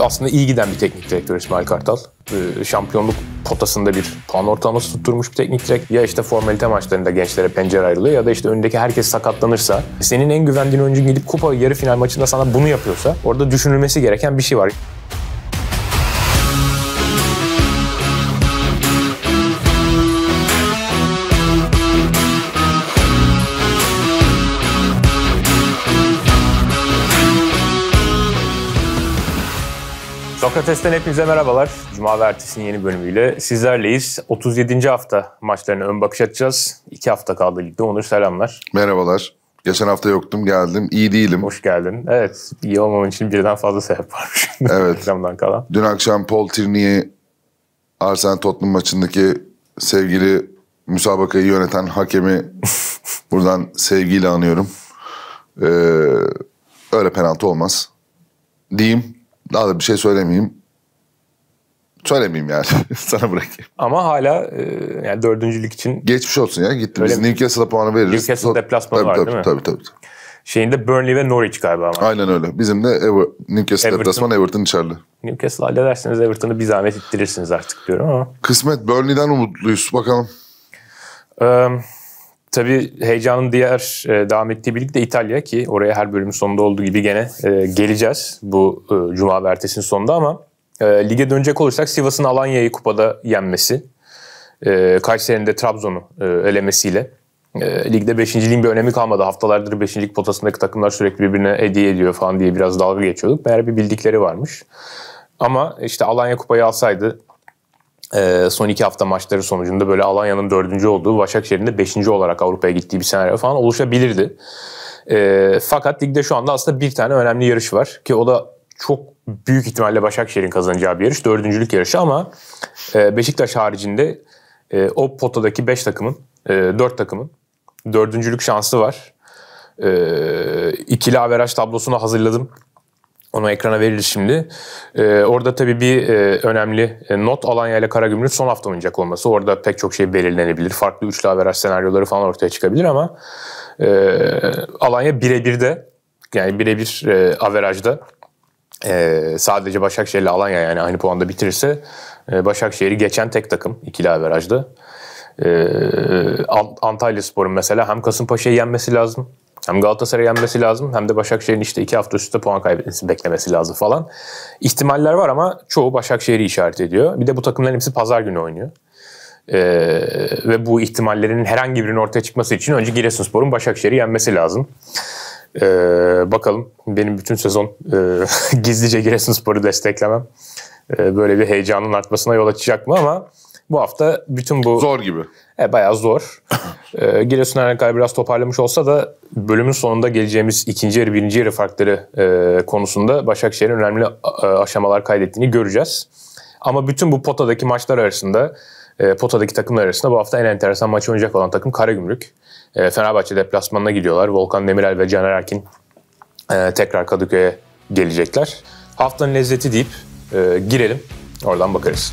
Aslında iyi giden bir teknik direktör İsmail Kartal. Ee, şampiyonluk potasında bir puan ortalaması tutturmuş bir teknik direktör. Ya işte formalite maçlarında gençlere pencere ayrılıyor ya da işte öndeki herkes sakatlanırsa senin en güvendiğin oyuncu gidip kupa yarı final maçında sana bunu yapıyorsa orada düşünülmesi gereken bir şey var. Akates'ten hepinize merhabalar. Cuma ve ertesinin yeni bölümüyle sizlerleyiz. 37. hafta maçlarına ön bakış atacağız. 2 hafta kaldı ligde. Onur selamlar. Merhabalar. Geçen hafta yoktum geldim. İyi değilim. Hoş geldin. Evet iyi olmamın için birden fazla sebep varmış. Evet. Ekrandan kalan. Dün akşam Paul Tierney'i Arsenal Tottenham maçındaki sevgili müsabakayı yöneten hakemi buradan sevgiyle anıyorum. Ee, öyle penaltı olmaz. Diyeyim daha da bir şey söylemeyeyim. Söylemeyeyim yani. Sana bırakayım. Ama hala e, yani dördüncülük için... Geçmiş olsun ya. Gitti. Biz Newcastle'a puanı veririz. Newcastle deplasmanı var tabii, değil mi? Tabii tabii. Şeyinde Burnley ve Norwich galiba ama. Aynen öyle. Bizim de Ever, Newcastle Everton, deplasman Everton içeride. Newcastle hallederseniz Everton'ı bir zahmet ittirirsiniz artık diyorum ama. Kısmet Burnley'den umutluyuz. Bakalım. Ee, Tabii heyecanın diğer e, devam ettiği birlik de İtalya ki oraya her bölümün sonunda olduğu gibi gene e, geleceğiz bu e, cuma ve ertesinin sonunda ama e, lige dönecek olursak Sivas'ın Alanya'yı kupada yenmesi, e, Kayseri'nin de Trabzon'u e, elemesiyle e, ligde 5. ligin bir önemi kalmadı. Haftalardır 5. lig potasındaki takımlar sürekli birbirine hediye ediyor falan diye biraz dalga geçiyorduk. Meğer bir bildikleri varmış. Ama işte Alanya kupayı alsaydı ee, son iki hafta maçları sonucunda böyle Alanya'nın dördüncü olduğu, Başakşehir'in de beşinci olarak Avrupa'ya gittiği bir senaryo falan oluşabilirdi. Ee, fakat ligde şu anda aslında bir tane önemli yarış var ki o da çok büyük ihtimalle Başakşehir'in kazanacağı bir yarış. Dördüncülük yarışı ama e, Beşiktaş haricinde e, o potadaki beş takımın, e, dört takımın dördüncülük şansı var. İkili e, ikili averaj tablosunu hazırladım. Onu ekrana veririz şimdi. Ee, orada tabii bir e, önemli e, not Alanya ile Karagümrük son hafta oynayacak olması. Orada pek çok şey belirlenebilir. Farklı üçlü averaj senaryoları falan ortaya çıkabilir ama e, Alanya birebir de yani birebir e, averajda e, sadece Başakşehir ile Alanya yani aynı puanda bitirirse e, Başakşehir'i geçen tek takım ikili averajda. E, Antalya Spor'un mesela hem Kasımpaşa'yı yenmesi lazım hem Galatasaray yenmesi lazım hem de Başakşehir'in işte iki hafta üstte puan kaybetmesi beklemesi lazım falan. İhtimaller var ama çoğu Başakşehir'i işaret ediyor. Bir de bu takımların hepsi pazar günü oynuyor. Ee, ve bu ihtimallerin herhangi birinin ortaya çıkması için önce Giresunspor'un Başakşehir'i yenmesi lazım. Ee, bakalım benim bütün sezon e, gizlice Giresunspor'u desteklemem e, böyle bir heyecanın artmasına yol açacak mı ama bu hafta bütün bu... Zor gibi. E, bayağı zor. e, Giresun Erlenkar biraz toparlamış olsa da bölümün sonunda geleceğimiz ikinci yarı, birinci yarı farkları e, konusunda Başakşehir'in önemli e, aşamalar kaydettiğini göreceğiz. Ama bütün bu potadaki maçlar arasında, e, potadaki takımlar arasında bu hafta en enteresan maçı oynayacak olan takım Karagümrük. E, Fenerbahçe deplasmanına gidiyorlar. Volkan Demirel ve Caner Erkin e, tekrar Kadıköy'e gelecekler. Haftanın lezzeti deyip e, girelim. Oradan bakarız.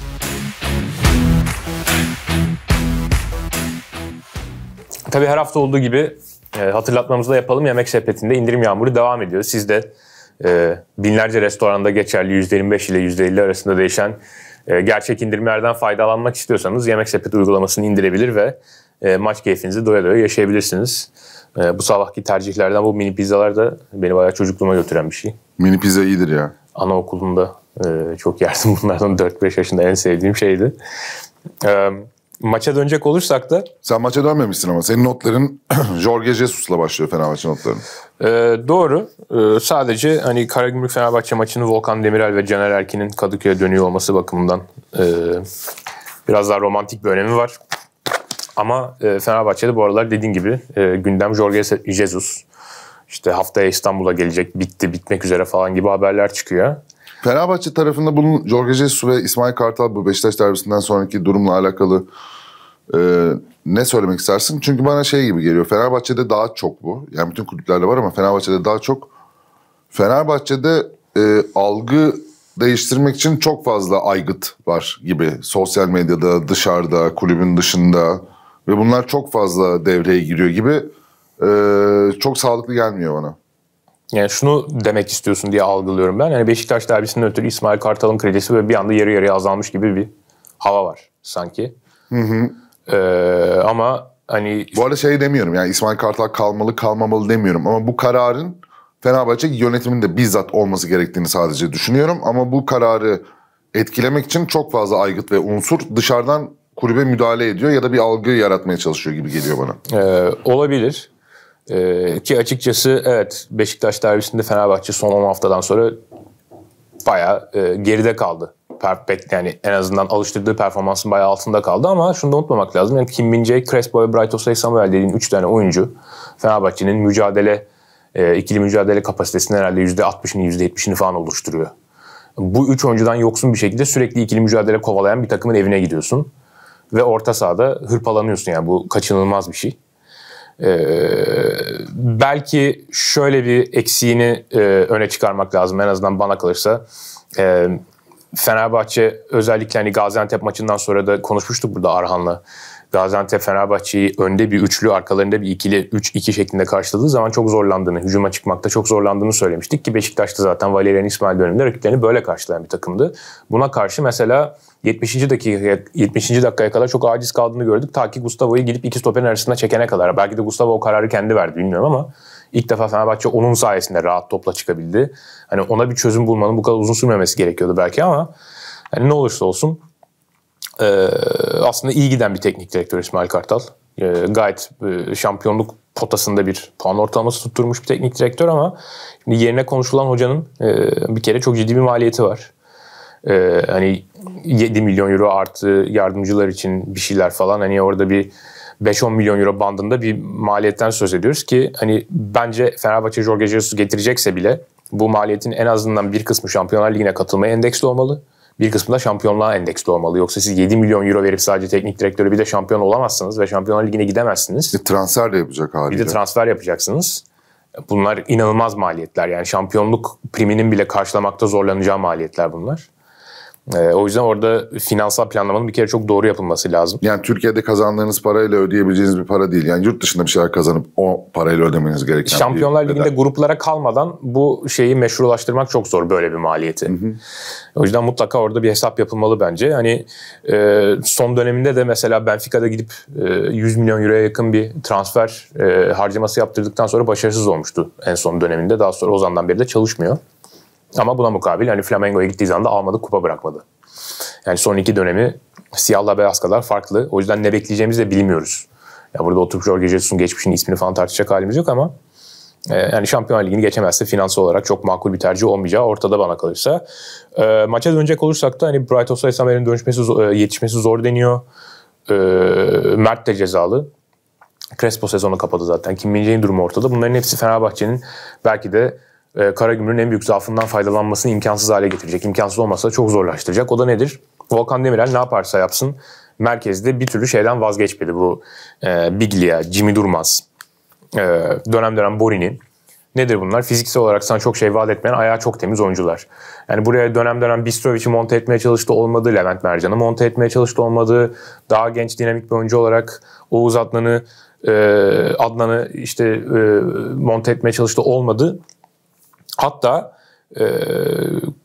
Tabii her hafta olduğu gibi e, hatırlatmamızı da yapalım. Yemek sepetinde indirim yağmuru devam ediyor. Siz de e, binlerce restoranda geçerli %25 ile %50 arasında değişen e, gerçek indirimlerden faydalanmak istiyorsanız Yemek Sepeti uygulamasını indirebilir ve e, maç keyfinizi doya doya yaşayabilirsiniz. E, bu sabahki tercihlerden bu mini pizzalar da beni bayağı çocukluğuma götüren bir şey. Mini pizza iyidir ya. Anaokulunda e, çok yerdim bunlardan 4-5 yaşında en sevdiğim şeydi. E, Maça dönecek olursak da... Sen maça dönmemişsin ama senin notların Jorge Jesus'la başlıyor Fenerbahçe notların. Ee, doğru. Ee, sadece hani Karagümrük Fenerbahçe maçını Volkan Demirel ve Caner Erkin'in Kadıköy'e dönüyor olması bakımından e, biraz daha romantik bir önemi var. Ama e, Fenerbahçe'de bu aralar dediğin gibi e, gündem Jorge Jesus. İşte haftaya İstanbul'a gelecek, bitti, bitmek üzere falan gibi haberler çıkıyor. Fenerbahçe tarafında bunun Jorge Jesus ve İsmail Kartal bu Beşiktaş derbisinden sonraki durumla alakalı e, ne söylemek istersin? Çünkü bana şey gibi geliyor. Fenerbahçe'de daha çok bu. Yani bütün kulüplerde var ama Fenerbahçe'de daha çok. Fenerbahçe'de e, algı değiştirmek için çok fazla aygıt var gibi. Sosyal medyada, dışarıda, kulübün dışında ve bunlar çok fazla devreye giriyor gibi. E, çok sağlıklı gelmiyor bana. Yani şunu demek istiyorsun diye algılıyorum ben. Yani Beşiktaş derbisinin ötürü İsmail Kartal'ın kredisi böyle bir anda yarı yarıya azalmış gibi bir hava var sanki. Hı hı. Ee, ama hani... Bu arada şey demiyorum yani İsmail Kartal kalmalı kalmamalı demiyorum ama bu kararın Fenerbahçe yönetiminde bizzat olması gerektiğini sadece düşünüyorum. Ama bu kararı etkilemek için çok fazla aygıt ve unsur dışarıdan kulübe müdahale ediyor ya da bir algı yaratmaya çalışıyor gibi geliyor bana. Ee, olabilir. Ee, ki açıkçası evet Beşiktaş derbisinde Fenerbahçe son 10 haftadan sonra bayağı e, geride kaldı. Perfect yani en azından alıştırdığı performansın bayağı altında kaldı ama şunu da unutmamak lazım. Yani Kim Min-jae, Crespo ve Bright Osay Samuel dediğin 3 tane oyuncu Fenerbahçe'nin mücadele e, ikili mücadele kapasitesinin herhalde %60'ını %70'ini falan oluşturuyor. Bu üç oyuncudan yoksun bir şekilde sürekli ikili mücadele kovalayan bir takımın evine gidiyorsun. Ve orta sahada hırpalanıyorsun yani bu kaçınılmaz bir şey. Ee, belki şöyle bir eksiğini e, öne çıkarmak lazım en azından bana kalırsa. E, Fenerbahçe özellikle hani Gaziantep maçından sonra da konuşmuştuk burada Arhan'la. Gaziantep Fenerbahçe'yi önde bir üçlü arkalarında bir ikili 3-2 şeklinde karşıladığı zaman çok zorlandığını, hücuma çıkmakta çok zorlandığını söylemiştik ki Beşiktaş'ta zaten Valerian İsmail döneminde rakiplerini böyle karşılayan bir takımdı. Buna karşı mesela 70. dakikaya 70. dakikaya kadar çok aciz kaldığını gördük. Ta ki Gustavo'yu gidip iki stoperin arasında çekene kadar. Belki de Gustavo o kararı kendi verdi bilmiyorum ama ilk defa Fenerbahçe onun sayesinde rahat topla çıkabildi. Hani ona bir çözüm bulmanın bu kadar uzun sürmemesi gerekiyordu belki ama yani ne olursa olsun aslında iyi giden bir teknik direktör İsmail Kartal. gayet şampiyonluk potasında bir puan ortalaması tutturmuş bir teknik direktör ama şimdi yerine konuşulan hocanın bir kere çok ciddi bir maliyeti var e, hani 7 milyon euro artı yardımcılar için bir şeyler falan hani orada bir 5-10 milyon euro bandında bir maliyetten söz ediyoruz ki hani bence Fenerbahçe Jorge Jesus getirecekse bile bu maliyetin en azından bir kısmı Şampiyonlar Ligi'ne katılmaya endeksli olmalı. Bir kısmı da şampiyonluğa endeksli olmalı. Yoksa siz 7 milyon euro verip sadece teknik direktörü bir de şampiyon olamazsınız ve Şampiyonlar Ligi'ne gidemezsiniz. Bir transfer de yapacak haliyle. Bir de transfer yapacaksınız. Bunlar inanılmaz maliyetler. Yani şampiyonluk priminin bile karşılamakta zorlanacağı maliyetler bunlar. E, o yüzden orada finansal planlamanın bir kere çok doğru yapılması lazım. Yani Türkiye'de kazandığınız parayla ödeyebileceğiniz bir para değil. Yani yurt dışında bir şeyler kazanıp o parayla ödemeniz gereken Şampiyonlar bir Ligi'nde bedel. gruplara kalmadan bu şeyi meşrulaştırmak çok zor böyle bir maliyeti. Hı hı. O yüzden mutlaka orada bir hesap yapılmalı bence. Hani e, son döneminde de mesela Benfica'da gidip e, 100 milyon euroya yakın bir transfer e, harcaması yaptırdıktan sonra başarısız olmuştu en son döneminde. Daha sonra Ozan'dan beri de çalışmıyor. Ama buna mukabil hani Flamengo'ya gittiği zaman da almadı kupa bırakmadı. Yani son iki dönemi siyahla beyaz kadar farklı. O yüzden ne bekleyeceğimizi de bilmiyoruz. Ya burada oturup Jorge Jesus'un geçmişinin ismini falan tartışacak halimiz yok ama e, yani Şampiyonlar Ligi'ni geçemezse finansal olarak çok makul bir tercih olmayacağı ortada bana kalırsa. E, maça dönecek olursak da hani Bright Osay Samer'in dönüşmesi, e, yetişmesi zor deniyor. E, Mert de cezalı. Crespo sezonu kapadı zaten. Kim Min durumu ortada. Bunların hepsi Fenerbahçe'nin belki de e, Karagümrük'ün en büyük zaafından faydalanmasını imkansız hale getirecek. İmkansız olmasa çok zorlaştıracak. O da nedir? Volkan Demirel ne yaparsa yapsın merkezde bir türlü şeyden vazgeçmedi bu e, Biglia, Jimmy Durmaz, e, dönem dönem Borini. Nedir bunlar? Fiziksel olarak sana çok şey vaat etmeyen ayağı çok temiz oyuncular. Yani buraya dönem dönem Bistrovic'i monte etmeye çalıştı olmadı. Levent Mercan'ı monte etmeye çalıştı olmadı. Daha genç dinamik bir oyuncu olarak Oğuz Adnan'ı e, Adnan'ı işte e, monte etmeye çalıştı olmadı. Hatta e,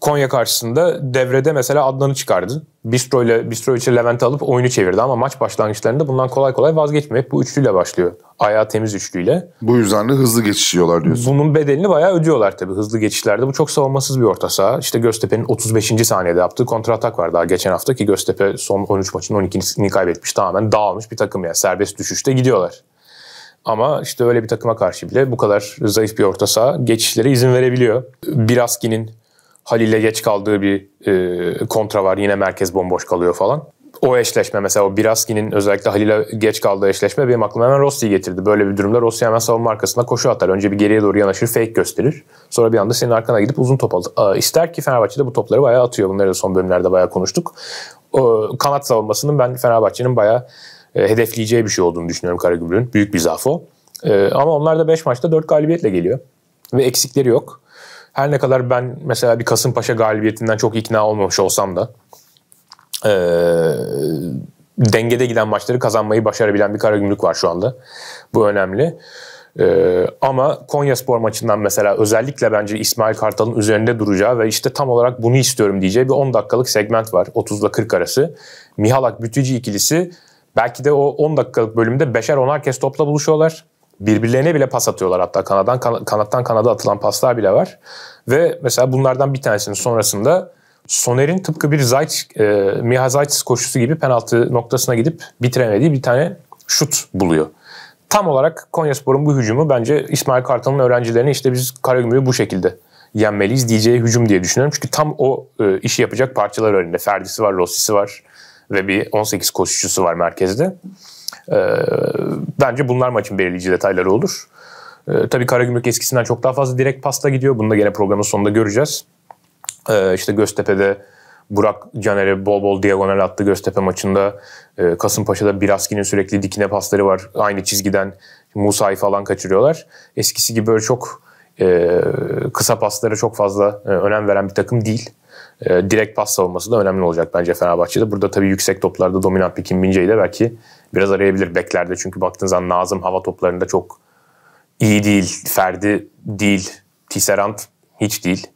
Konya karşısında devrede mesela Adnan'ı çıkardı. Bistro ile Bistro içi Levent'i alıp oyunu çevirdi ama maç başlangıçlarında bundan kolay kolay vazgeçmeyip bu üçlüyle başlıyor. Ayağı temiz üçlüyle. Bu yüzden de hızlı geçişiyorlar diyorsun. Bunun bedelini bayağı ödüyorlar tabii hızlı geçişlerde. Bu çok savunmasız bir orta saha. İşte Göztepe'nin 35. saniyede yaptığı kontratak var daha geçen hafta ki Göztepe son 13 maçın 12'sini kaybetmiş. Tamamen dağılmış bir takım ya. Yani. Serbest düşüşte gidiyorlar. Ama işte öyle bir takıma karşı bile bu kadar zayıf bir orta saha geçişlere izin verebiliyor. Biraski'nin Halil'e geç kaldığı bir e, kontra var. Yine merkez bomboş kalıyor falan. O eşleşme mesela o Biraski'nin özellikle Halil'e geç kaldığı eşleşme benim aklıma hemen Rossi'yi getirdi. Böyle bir durumda Rossi hemen savunma arkasına koşu atar. Önce bir geriye doğru yanaşır, fake gösterir. Sonra bir anda senin arkana gidip uzun top alır. İster ki Fenerbahçe'de bu topları bayağı atıyor. Bunları da son bölümlerde bayağı konuştuk. O, kanat savunmasının ben Fenerbahçe'nin bayağı e, hedefleyeceği bir şey olduğunu düşünüyorum Karagümrük'ün. Büyük bir zaaf o. E, ama onlar da 5 maçta 4 galibiyetle geliyor. Ve eksikleri yok. Her ne kadar ben mesela bir Kasımpaşa galibiyetinden çok ikna olmamış olsam da e, dengede giden maçları kazanmayı başarabilen bir Karagümrük var şu anda. Bu önemli. Ee, ama Konya Spor maçından mesela özellikle bence İsmail Kartal'ın üzerinde duracağı ve işte tam olarak bunu istiyorum diyeceği bir 10 dakikalık segment var 30 ile 40 arası. Mihalak Bütücü ikilisi Belki de o 10 dakikalık bölümde beşer onar kez topla buluşuyorlar. Birbirlerine bile pas atıyorlar hatta kanadan kanattan kanada atılan paslar bile var. Ve mesela bunlardan bir tanesinin sonrasında Soner'in tıpkı bir Zayt, e, Miha Zaytis koşusu gibi penaltı noktasına gidip bitiremediği bir tane şut buluyor. Tam olarak Konyaspor'un bu hücumu bence İsmail Kartal'ın öğrencilerine işte biz Karagümrük'ü bu şekilde yenmeliyiz diyeceği hücum diye düşünüyorum. Çünkü tam o e, işi yapacak parçalar önünde. Ferdi'si var, Rossi'si var ve bir 18 koşucusu var merkezde. Ee, bence bunlar maçın belirleyici detayları olur. Ee, tabii Karagümrük eskisinden çok daha fazla direkt pasta gidiyor. Bunu da gene programın sonunda göreceğiz. Ee, işte Göztepe'de Burak Caner'e bol bol diagonal attı Göztepe maçında. E, Kasımpaşa'da Biraski'nin sürekli dikine pasları var. Aynı çizgiden Musa'yı falan kaçırıyorlar. Eskisi gibi böyle çok e, kısa paslara çok fazla e, önem veren bir takım değil e, direkt pas savunması da önemli olacak bence Fenerbahçe'de. Burada tabii yüksek toplarda dominant bir Kim de belki biraz arayabilir beklerde. Çünkü baktığınız zaman Nazım hava toplarında çok iyi değil. Ferdi değil. Tisserant hiç değil.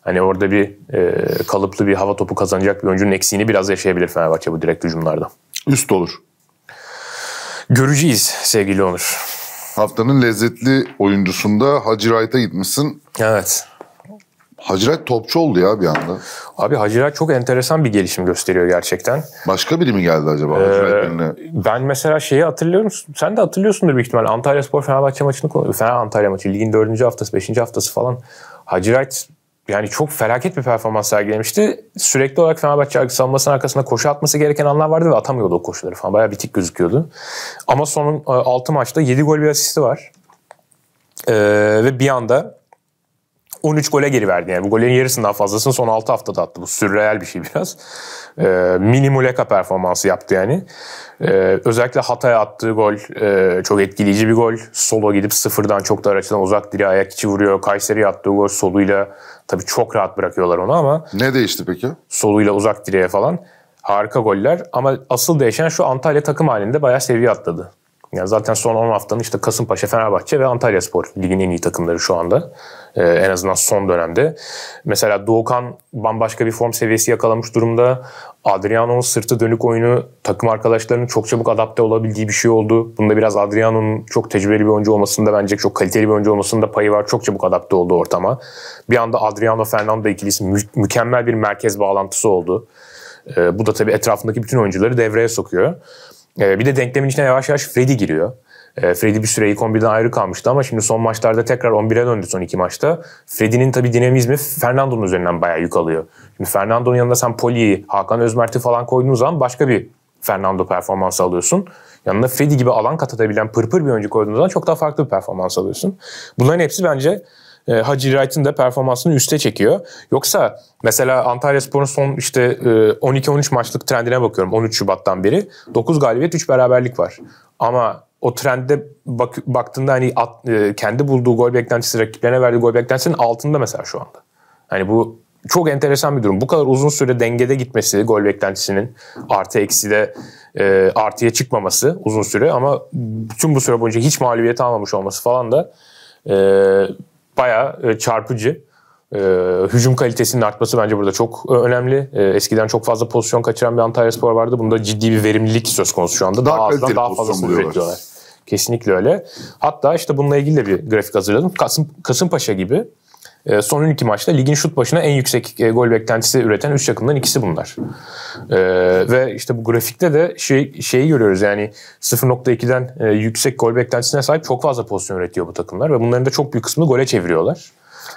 Hani orada bir e, kalıplı bir hava topu kazanacak bir oyuncunun eksiğini biraz yaşayabilir Fenerbahçe bu direkt hücumlarda. Üst olur. Göreceğiz sevgili Onur. Haftanın lezzetli oyuncusunda Hacı Wright'a gitmişsin. Evet. Hacirat topçu oldu ya bir anda. Abi Hacirat çok enteresan bir gelişim gösteriyor gerçekten. Başka biri mi geldi acaba ee, Hacirat ee, Ben mesela şeyi hatırlıyorum. Sen de hatırlıyorsundur büyük ihtimalle. Antalya Spor Fenerbahçe maçını Fener Antalya maçı. Ligin dördüncü haftası, beşinci haftası falan. Hacirat yani çok felaket bir performans sergilemişti. Sürekli olarak Fenerbahçe savunmasının arkasında koşu atması gereken anlar vardı ve atamıyordu o koşuları falan. Bayağı bitik gözüküyordu. Ama sonun 6 e, maçta 7 gol bir asisti var. Ee, ve bir anda 13 gole geri verdi. Yani bu golün yarısından fazlasını son 6 haftada attı. Bu sürreel bir şey biraz. E, mini Muleka performansı yaptı yani. E, özellikle Hatay'a attığı gol e, çok etkileyici bir gol. Solo gidip sıfırdan çok dar açıdan uzak direğe ayak içi vuruyor. Kayseri'ye attığı gol soluyla tabii çok rahat bırakıyorlar onu ama. Ne değişti peki? Soluyla uzak direğe falan. Harika goller ama asıl değişen şu Antalya takım halinde bayağı seviye atladı. Yani zaten son 10 haftanın işte Kasımpaşa, Fenerbahçe ve Antalya Spor ligin en iyi takımları şu anda. Ee, en azından son dönemde. Mesela Doğukan bambaşka bir form seviyesi yakalamış durumda. Adriano'nun sırtı dönük oyunu takım arkadaşlarının çok çabuk adapte olabildiği bir şey oldu. Bunda biraz Adriano'nun çok tecrübeli bir oyuncu olmasında bence çok kaliteli bir oyuncu olmasında payı var. Çok çabuk adapte oldu ortama. Bir anda Adriano-Fernando ikilisi mü- mükemmel bir merkez bağlantısı oldu. Ee, bu da tabii etrafındaki bütün oyuncuları devreye sokuyor. Ee, bir de denklemin içine yavaş yavaş Freddy giriyor. E, Freddy bir süre ilk 11'den ayrı kalmıştı ama şimdi son maçlarda tekrar 11'e döndü son iki maçta. Freddy'nin tabii dinamizmi Fernando'nun üzerinden bayağı yük alıyor. Şimdi Fernando'nun yanında sen Poli'yi, Hakan Özmert'i falan koyduğun zaman başka bir Fernando performansı alıyorsun. Yanına Freddy gibi alan katatabilen pırpır bir oyuncu koyduğun zaman çok daha farklı bir performans alıyorsun. Bunların hepsi bence e, Hacı Wright'ın da performansını üste çekiyor. Yoksa mesela Antalya Spor'un son işte e, 12-13 maçlık trendine bakıyorum 13 Şubat'tan beri. 9 galibiyet 3 beraberlik var. Ama o trende bak, baktığında hani at, e, kendi bulduğu gol beklentisi rakiplerine verdiği gol beklentisinin altında mesela şu anda. Hani bu çok enteresan bir durum. Bu kadar uzun süre dengede gitmesi gol beklentisinin artı eksi de e, artıya çıkmaması uzun süre ama bütün bu süre boyunca hiç mağlubiyet almamış olması falan da e, baya e, çarpıcı. E, hücum kalitesinin artması bence burada çok e, önemli. eskiden çok fazla pozisyon kaçıran bir Antalya Spor vardı. Bunda ciddi bir verimlilik söz konusu şu anda. Daha, daha daha fazla üretiyorlar. Kesinlikle öyle. Hatta işte bununla ilgili de bir grafik hazırladım. Kasım, Kasımpaşa gibi e, son 12 maçta ligin şut başına en yüksek e, gol beklentisi üreten 3 takımdan ikisi bunlar. E, ve işte bu grafikte de şey, şeyi görüyoruz yani 0.2'den yüksek gol beklentisine sahip çok fazla pozisyon üretiyor bu takımlar ve bunların da çok büyük kısmını gole çeviriyorlar.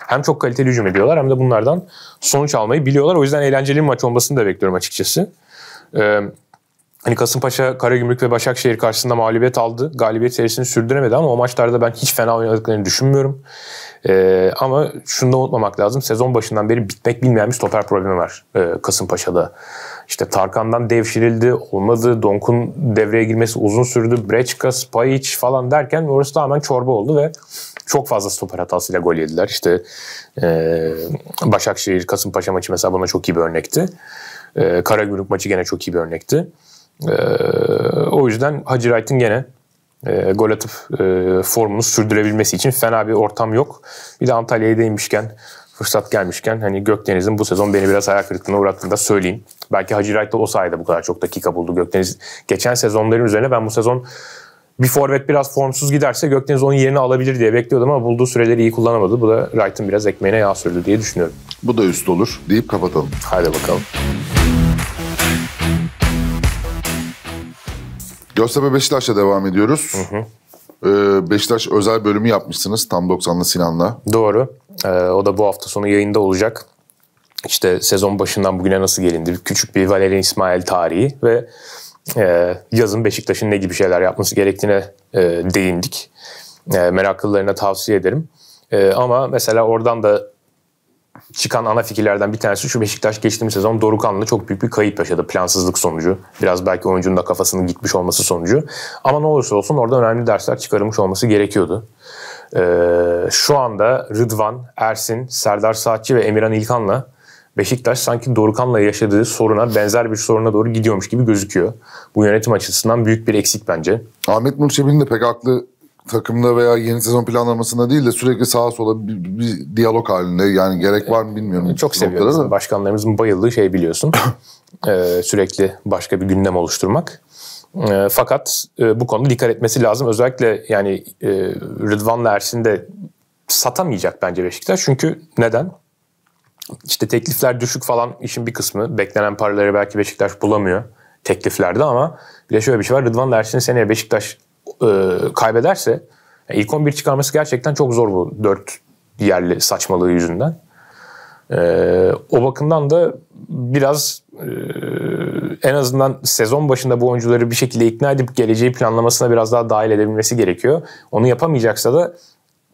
Hem çok kaliteli hücum ediyorlar hem de bunlardan sonuç almayı biliyorlar. O yüzden eğlenceli bir maç olmasını da bekliyorum açıkçası. Hani Kasımpaşa, Karagümrük ve Başakşehir karşısında mağlubiyet aldı. Galibiyet serisini sürdüremedi ama o maçlarda ben hiç fena oynadıklarını düşünmüyorum. Ee, ama şunu da unutmamak lazım. Sezon başından beri bitmek bilmeyen bir stoper problemi var ee, Kasımpaşa'da. İşte Tarkan'dan devşirildi, olmadı. Donk'un devreye girmesi uzun sürdü. Breçka, Spayic falan derken orası tamamen çorba oldu ve çok fazla stoper hatasıyla gol yediler. İşte e, Başakşehir, Kasımpaşa maçı mesela buna çok iyi bir örnekti. E, Karagümrük maçı gene çok iyi bir örnekti. E, o yüzden Hacı Wright'ın gene e, gol atıp e, formunu sürdürebilmesi için fena bir ortam yok. Bir de Antalya'ya değmişken fırsat gelmişken hani Gökdeniz'in bu sezon beni biraz hayal kırıklığına uğrattığını da söyleyeyim. Belki Hacı Wright da o sayede bu kadar çok dakika buldu Gökdeniz. Geçen sezonların üzerine ben bu sezon bir forvet biraz formsuz giderse Gökdeniz onun yerini alabilir diye bekliyordum ama bulduğu süreleri iyi kullanamadı. Bu da Wright'ın biraz ekmeğine yağ sürdü diye düşünüyorum. Bu da üst olur deyip kapatalım. Hadi bakalım. Göztepe Beşiktaş'la devam ediyoruz. Hı hı. Ee, Beşiktaş özel bölümü yapmışsınız tam 90'lı Sinan'la. Doğru. Ee, o da bu hafta sonu yayında olacak. İşte sezon başından bugüne nasıl gelindi? Küçük bir Valerian İsmail tarihi ve e, yazın Beşiktaş'ın ne gibi şeyler yapması gerektiğine e, değindik. E, meraklılarına tavsiye ederim. E, ama mesela oradan da çıkan ana fikirlerden bir tanesi şu Beşiktaş geçtiğimiz sezon Dorukhan'la çok büyük bir kayıp yaşadı plansızlık sonucu. Biraz belki oyuncunun da kafasının gitmiş olması sonucu. Ama ne olursa olsun orada önemli dersler çıkarılmış olması gerekiyordu. Ee, şu anda Rıdvan, Ersin, Serdar Saatçi ve Emirhan İlkan'la Beşiktaş sanki Dorukhan'la yaşadığı soruna benzer bir soruna doğru gidiyormuş gibi gözüküyor. Bu yönetim açısından büyük bir eksik bence. Ahmet Nur Çebi'nin de pek aklı takımda veya yeni sezon planlamasında değil de sürekli sağa sola bir, bir diyalog halinde yani gerek var mı bilmiyorum. Çok seviyoruz. Başkanlarımızın bayıldığı şey biliyorsun. ee, sürekli başka bir gündem oluşturmak. Ee, fakat e, bu konuda dikkat etmesi lazım. Özellikle yani e, Rıdvan'la Ersin de satamayacak bence Beşiktaş. Çünkü neden? İşte teklifler düşük falan işin bir kısmı. Beklenen paraları belki Beşiktaş bulamıyor tekliflerde ama bir de şöyle bir şey var. Rıdvan Ersin seneye Beşiktaş e, kaybederse yani ilk 11 çıkarması gerçekten çok zor bu 4 yerli saçmalığı yüzünden. E, o bakımdan da biraz e, en azından sezon başında bu oyuncuları bir şekilde ikna edip geleceği planlamasına biraz daha dahil edebilmesi gerekiyor. Onu yapamayacaksa da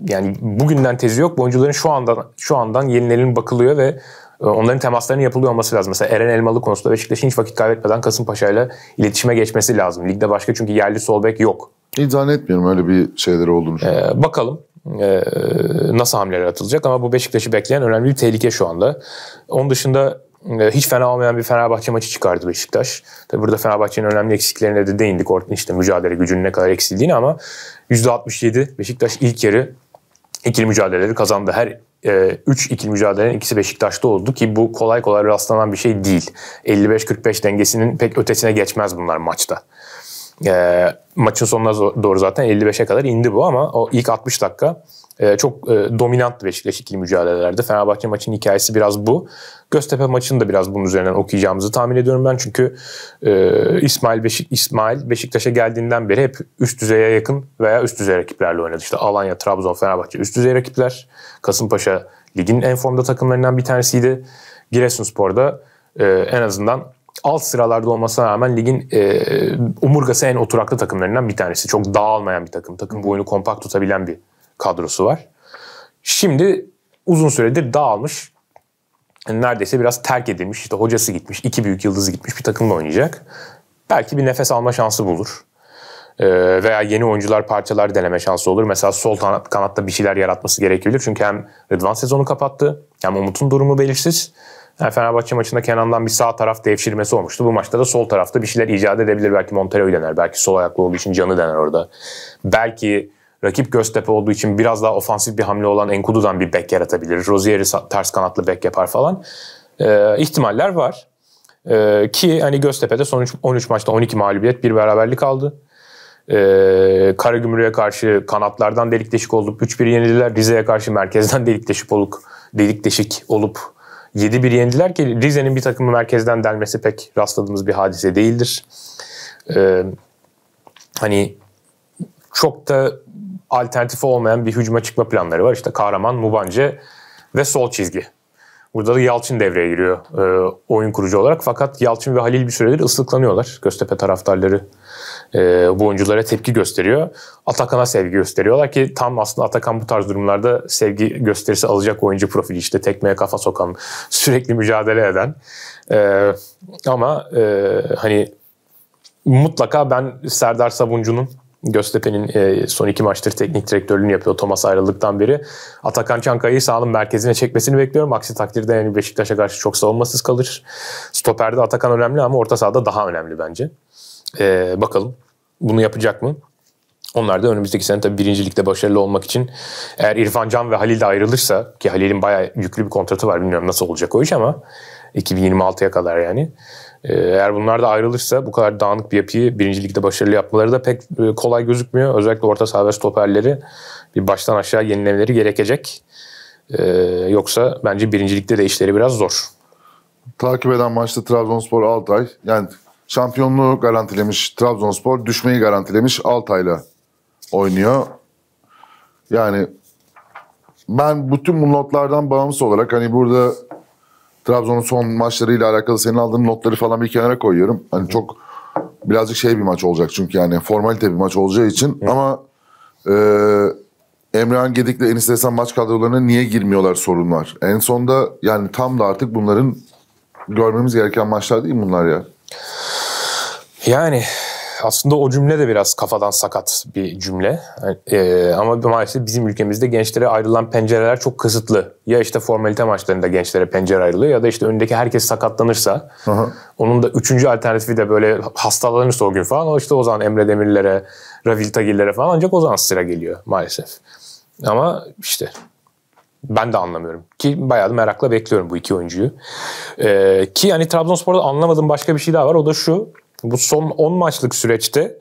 yani bugünden tezi yok. Bu oyuncuların şu andan şu andan yenilerinin bakılıyor ve e, onların temaslarının yapılıyor olması lazım. Mesela Eren Elmalı konusunda Beşiktaş'ın hiç vakit kaybetmeden Kasımpaşa ile iletişime geçmesi lazım. Ligde başka çünkü yerli sol bek yok. Hiç zannetmiyorum öyle bir şeyleri olduğunu. Ee, bakalım e, nasıl hamleler atılacak ama bu Beşiktaş'ı bekleyen önemli bir tehlike şu anda. Onun dışında e, hiç fena olmayan bir Fenerbahçe maçı çıkardı Beşiktaş. Tabi burada Fenerbahçe'nin önemli eksiklerine de değindik. Orta işte mücadele gücünün ne kadar eksildiğini ama %67 Beşiktaş ilk yarı ikili mücadeleleri kazandı. Her 3 e, ikili mücadelenin ikisi Beşiktaş'ta oldu ki bu kolay kolay rastlanan bir şey değil. 55-45 dengesinin pek ötesine geçmez bunlar maçta. E, maçın sonuna doğru zaten 55'e kadar indi bu ama o ilk 60 dakika e, çok e, dominanttı Beşiktaş ikili mücadelelerde. Fenerbahçe maçının hikayesi biraz bu. Göztepe maçını da biraz bunun üzerinden okuyacağımızı tahmin ediyorum ben. Çünkü e, İsmail, Beşik, İsmail Beşiktaş'a geldiğinden beri hep üst düzeye yakın veya üst düzey rakiplerle oynadı. İşte Alanya, Trabzon, Fenerbahçe üst düzey rakipler. Kasımpaşa ligin en formda takımlarından bir tanesiydi. Giresunspor'da e, en azından alt sıralarda olmasına rağmen ligin e, omurgası en oturaklı takımlarından bir tanesi. Çok dağılmayan bir takım. Takım boyunu kompakt tutabilen bir kadrosu var. Şimdi uzun süredir dağılmış. Neredeyse biraz terk edilmiş. İşte hocası gitmiş, iki büyük yıldızı gitmiş bir takımla oynayacak. Belki bir nefes alma şansı bulur. E, veya yeni oyuncular parçalar deneme şansı olur. Mesela sol kanatta bir şeyler yaratması gerekebilir. Çünkü hem Rıdvan sezonu kapattı hem Umut'un durumu belirsiz. Yani Fenerbahçe maçında Kenan'dan bir sağ taraf devşirmesi olmuştu. Bu maçta da sol tarafta bir şeyler icat edebilir. Belki Montero dener. Belki sol ayaklı olduğu için Can'ı dener orada. Belki rakip Göztepe olduğu için biraz daha ofansif bir hamle olan Enkudu'dan bir bek yaratabilir. Rozier'i ters kanatlı bek yapar falan. Ee, ihtimaller var. Ee, ki hani Göztepe'de son 13 maçta 12 mağlubiyet, bir beraberlik aldı. Ee, Karagümrük'e karşı kanatlardan delik deşik olup 3-1 yenildiler. Rize'ye karşı merkezden delik deşik olup delik deşik olup 7-1 yendiler ki Rize'nin bir takımı merkezden delmesi pek rastladığımız bir hadise değildir. Ee, hani çok da alternatif olmayan bir hücuma çıkma planları var. İşte Kahraman, Mubancı ve sol çizgi Burada da Yalçın devreye giriyor e, oyun kurucu olarak. Fakat Yalçın ve Halil bir süredir ıslıklanıyorlar. Göztepe taraftarları e, bu oyunculara tepki gösteriyor. Atakan'a sevgi gösteriyorlar ki tam aslında Atakan bu tarz durumlarda sevgi gösterisi alacak oyuncu profili. işte tekmeye kafa sokan, sürekli mücadele eden. E, ama e, hani mutlaka ben Serdar Sabuncu'nun Göztepe'nin e, son iki maçtır teknik direktörlüğünü yapıyor Thomas ayrıldıktan beri. Atakan Çankaya'yı sağlığın merkezine çekmesini bekliyorum. Aksi takdirde yani Beşiktaş'a karşı çok savunmasız kalır. Stoper'de Atakan önemli ama orta sahada daha önemli bence. E, bakalım bunu yapacak mı? Onlar da önümüzdeki sene tabii birincilikte başarılı olmak için eğer İrfan Can ve Halil de ayrılırsa ki Halil'in bayağı yüklü bir kontratı var bilmiyorum nasıl olacak o iş ama 2026'ya kadar yani. Ee, eğer bunlar da ayrılırsa bu kadar dağınık bir yapıyı birincilikte başarılı yapmaları da pek e, kolay gözükmüyor. Özellikle orta saha ve stoperleri bir baştan aşağı yenilemeleri gerekecek. Ee, yoksa bence birincilikte de işleri biraz zor. Takip eden maçta Trabzonspor Altay yani şampiyonluğu garantilemiş Trabzonspor düşmeyi garantilemiş Altay'la oynuyor. Yani ben bütün bu notlardan bağımsız olarak hani burada Trabzon'un son maçlarıyla alakalı senin aldığın notları falan bir kenara koyuyorum. Hani çok birazcık şey bir maç olacak çünkü yani formalite bir maç olacağı için Hı. ama e, Emrehan Gedik'le Enis Desan maç kadrolarına niye girmiyorlar sorun var. En sonda yani tam da artık bunların görmemiz gereken maçlar değil bunlar ya. Yani aslında o cümle de biraz kafadan sakat bir cümle. E, ama maalesef bizim ülkemizde gençlere ayrılan pencereler çok kısıtlı. Ya işte formalite maçlarında gençlere pencere ayrılıyor ya da işte önündeki herkes sakatlanırsa Aha. onun da üçüncü alternatifi de böyle hastalanırsa o gün falan o işte o zaman Emre Demirlere, Ravil Tagiller'e falan ancak o zaman sıra geliyor maalesef. Ama işte ben de anlamıyorum. Ki bayağı da merakla bekliyorum bu iki oyuncuyu. Ee, ki hani Trabzonspor'da anlamadığım başka bir şey daha var. O da şu bu son 10 maçlık süreçte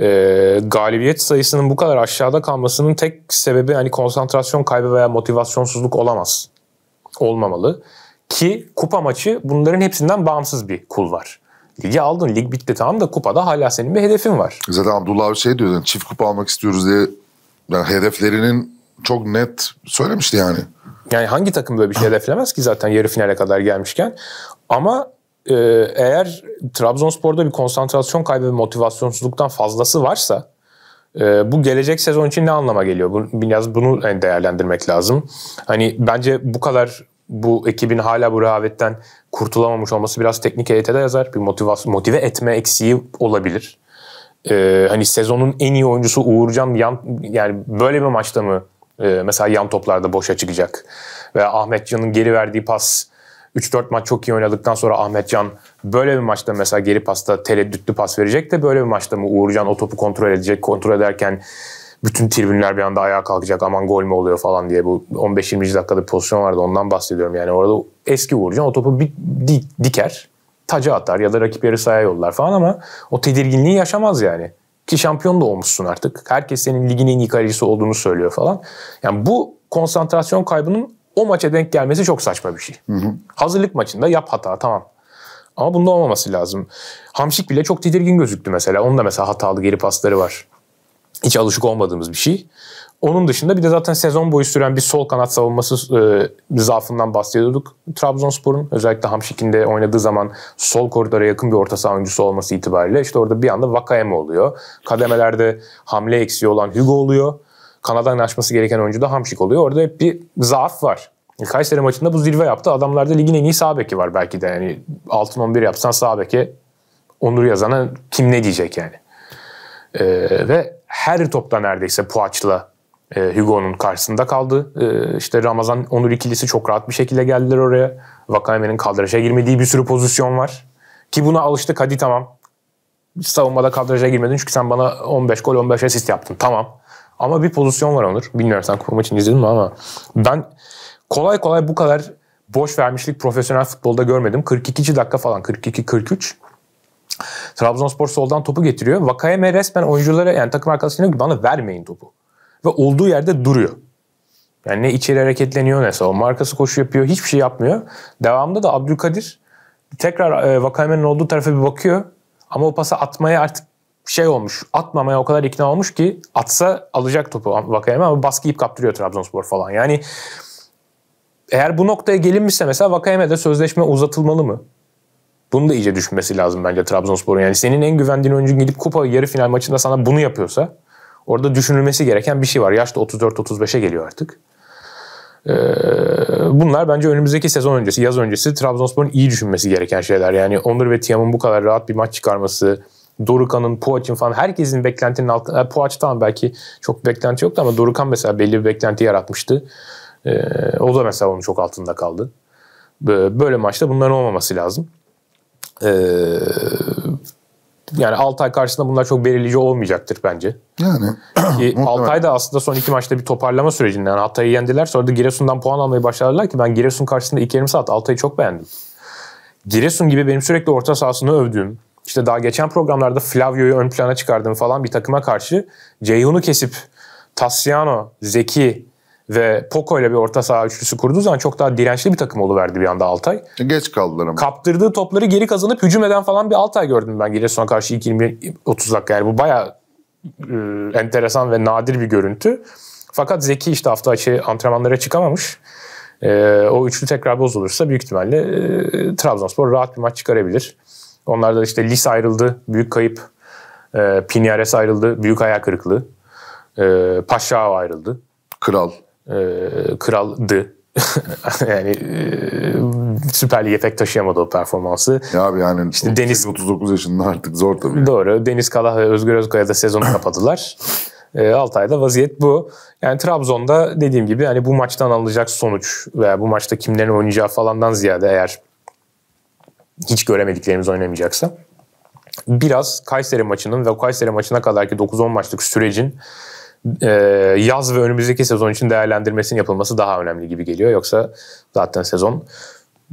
e, galibiyet sayısının bu kadar aşağıda kalmasının tek sebebi hani konsantrasyon kaybı veya motivasyonsuzluk olamaz. Olmamalı. Ki kupa maçı bunların hepsinden bağımsız bir kul var. Ligi aldın, lig bitti tamam da kupada hala senin bir hedefin var. Zaten Abdullah abi şey diyor, hani çift kupa almak istiyoruz diye yani hedeflerinin çok net söylemişti yani. Yani hangi takım böyle bir şey hedeflemez ki zaten yarı finale kadar gelmişken. Ama ee, eğer Trabzonspor'da bir konsantrasyon kaybı ve motivasyonsuzluktan fazlası varsa e, bu gelecek sezon için ne anlama geliyor? biraz bunu değerlendirmek lazım. Hani bence bu kadar bu ekibin hala bu rehavetten kurtulamamış olması biraz teknik heyete de yazar. Bir motivasyon, motive etme eksiği olabilir. Ee, hani sezonun en iyi oyuncusu Uğurcan yan, yani böyle bir maçta mı e, mesela yan toplarda boşa çıkacak? Veya Ahmet Can'ın geri verdiği pas 3-4 maç çok iyi oynadıktan sonra Ahmet Can böyle bir maçta mesela geri pasta tereddütlü pas verecek de böyle bir maçta mı Uğurcan o topu kontrol edecek kontrol ederken bütün tribünler bir anda ayağa kalkacak aman gol mü oluyor falan diye bu 15-20. dakikada pozisyon vardı ondan bahsediyorum yani orada eski Uğurcan o topu bir di, diker taca atar ya da rakip yarı sahaya yollar falan ama o tedirginliği yaşamaz yani. Ki şampiyon da olmuşsun artık. Herkes senin ligin en iyi kalecisi olduğunu söylüyor falan. Yani bu konsantrasyon kaybının o maça denk gelmesi çok saçma bir şey. Hı hı. Hazırlık maçında yap hata tamam. Ama bunda olmaması lazım. Hamşik bile çok tedirgin gözüktü mesela. Onun da mesela hatalı geri pasları var. Hiç alışık olmadığımız bir şey. Onun dışında bir de zaten sezon boyu süren bir sol kanat savunması e, zaafından bahsediyorduk. Trabzonspor'un özellikle Hamşik'in de oynadığı zaman sol koridora yakın bir orta saha oyuncusu olması itibariyle işte orada bir anda Vakayem oluyor. Kademelerde hamle eksiği olan Hugo oluyor. Kanada'nın açması gereken oyuncu da Hamşik oluyor. Orada hep bir zaaf var. Kayseri maçında bu zirve yaptı. Adamlarda ligin en iyi sağ beki var belki de. Yani altın 11 yapsan sağ beki Onur Yazan'a kim ne diyecek yani. Ee, ve her topta neredeyse Puaç'la e, Hugo'nun karşısında kaldı. E, işte Ramazan Onur ikilisi çok rahat bir şekilde geldiler oraya. Vakayeme'nin kaldıraşa girmediği bir sürü pozisyon var. Ki buna alıştık hadi tamam. Savunmada kaldıraşa girmedin çünkü sen bana 15 gol 15 asist yaptın tamam. Ama bir pozisyon var Onur. Bilmiyorum sen kupa için izledin mi ama ben kolay kolay bu kadar boş vermişlik profesyonel futbolda görmedim. 42. dakika falan 42-43. Trabzonspor soldan topu getiriyor. Vakayeme resmen oyunculara yani takım arkadaşlarına diyor ki bana vermeyin topu. Ve olduğu yerde duruyor. Yani ne içeri hareketleniyor ne savunma arkası koşu yapıyor. Hiçbir şey yapmıyor. Devamında da Abdülkadir tekrar e, Vakayeme'nin olduğu tarafa bir bakıyor. Ama o pası atmaya artık şey olmuş. Atmamaya o kadar ikna olmuş ki atsa alacak topu Vakayeme ama baskı yiyip kaptırıyor Trabzonspor falan. Yani eğer bu noktaya gelinmişse mesela Vakayeme'de sözleşme uzatılmalı mı? Bunu da iyice düşünmesi lazım bence Trabzonspor'un. Yani senin en güvendiğin oyuncu gidip kupa yarı final maçında sana bunu yapıyorsa orada düşünülmesi gereken bir şey var. Yaş da 34-35'e geliyor artık. Ee, bunlar bence önümüzdeki sezon öncesi, yaz öncesi Trabzonspor'un iyi düşünmesi gereken şeyler. Yani Onur ve Tiam'ın bu kadar rahat bir maç çıkarması, Dorukan'ın, Poaç'ın falan herkesin beklentinin altında. E, Poaç tamam belki çok beklenti yoktu ama Dorukan mesela belli bir beklenti yaratmıştı. E, o da mesela onun çok altında kaldı. Böyle maçta bunların olmaması lazım. E, yani Altay karşısında bunlar çok belirleyici olmayacaktır bence. Yani. Ki Altay da aslında son iki maçta bir toparlama sürecinde Yani Altay'ı yendiler sonra da Giresun'dan puan almayı başardılar ki ben Giresun karşısında ilk yarım saat Altay'ı çok beğendim. Giresun gibi benim sürekli orta sahasını övdüğüm, işte daha geçen programlarda Flavio'yu ön plana çıkardığım falan bir takıma karşı Ceyhun'u kesip Tassiano, Zeki, ve Poco ile bir orta saha üçlüsü kurduğu zaman çok daha dirençli bir takım oluverdi bir anda Altay. Geç kaldılar ama. Kaptırdığı topları geri kazanıp hücum eden falan bir Altay gördüm ben Giresun'a karşı ilk 20-30 dakika. Yani bu baya e, ıı, enteresan ve nadir bir görüntü. Fakat Zeki işte hafta içi antrenmanlara çıkamamış. E, o üçlü tekrar bozulursa büyük ihtimalle e, Trabzonspor rahat bir maç çıkarabilir. Onlar da işte Lis ayrıldı, büyük kayıp. E, ee, Pinyares ayrıldı, büyük ayak kırıklığı. E, Paşao ayrıldı. Kral. E, kraldı. yani e, Süper Lig'e taşıyamadı o performansı. Ya abi yani işte Deniz 39 yaşında artık zor tabii. Doğru. Deniz Kala ve Özgür Özkaya da sezonu kapadılar. E, Altay'da vaziyet bu. Yani Trabzon'da dediğim gibi yani bu maçtan alınacak sonuç veya bu maçta kimlerin oynayacağı falandan ziyade eğer hiç göremediklerimiz oynamayacaksa biraz Kayseri maçının ve Kayseri maçına kadarki 9-10 maçlık sürecin e, yaz ve önümüzdeki sezon için değerlendirmesinin yapılması daha önemli gibi geliyor. Yoksa zaten sezon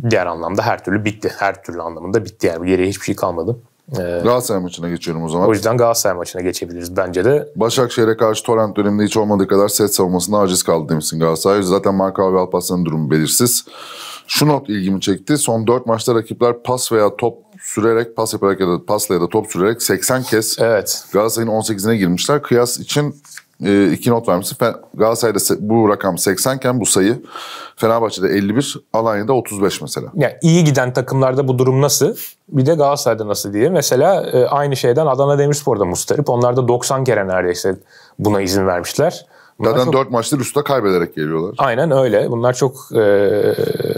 diğer anlamda her türlü bitti. Her türlü anlamında bitti yani. Geriye hiçbir şey kalmadı. Ee, Galatasaray maçına geçiyorum o zaman. O yüzden Galatasaray maçına geçebiliriz bence de. Başakşehir'e karşı Torrent döneminde hiç olmadığı kadar set savunmasında aciz kaldı demişsin Galatasaray. Zaten Marka ve Alparslan'ın durumu belirsiz. Şu not ilgimi çekti. Son 4 maçta rakipler pas veya top sürerek pas yaparak ya da pasla ya da top sürerek 80 kez evet. Galatasaray'ın 18'ine girmişler. Kıyas için e, iki not vermişsin. Galatasaray'da bu rakam 80 iken bu sayı Fenerbahçe'de 51, Alanya'da 35 mesela. Yani iyi giden takımlarda bu durum nasıl? Bir de Galatasaray'da nasıl diye. Mesela e, aynı şeyden Adana Demirspor'da Mustarip. Onlar da 90 kere neredeyse buna izin vermişler. Zaten çok... 4 maçtır üstte kaybederek geliyorlar. Aynen öyle. Bunlar çok e,